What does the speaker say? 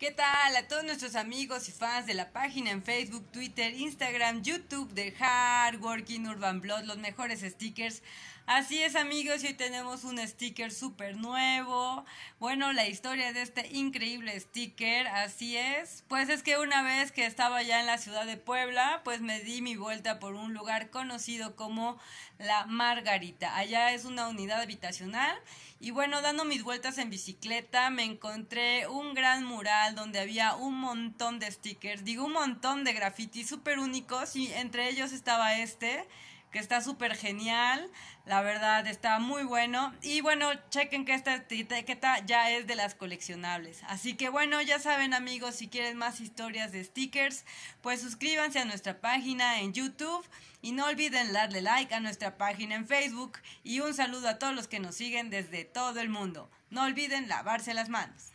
¿Qué tal a todos nuestros amigos y fans de la página en Facebook, Twitter, Instagram, YouTube de Hardworking Urban Blood, los mejores stickers? Así es amigos, hoy tenemos un sticker súper nuevo. Bueno, la historia de este increíble sticker, así es. Pues es que una vez que estaba ya en la ciudad de Puebla, pues me di mi vuelta por un lugar conocido como La Margarita. Allá es una unidad habitacional y bueno, dando mis vueltas en bicicleta me encontré un gran mural donde había un montón de stickers, digo un montón de grafitis súper únicos y entre ellos estaba este que está súper genial, la verdad está muy bueno y bueno, chequen que esta etiqueta ya es de las coleccionables. Así que bueno, ya saben amigos, si quieren más historias de stickers, pues suscríbanse a nuestra página en YouTube y no olviden darle like a nuestra página en Facebook y un saludo a todos los que nos siguen desde todo el mundo. No olviden lavarse las manos.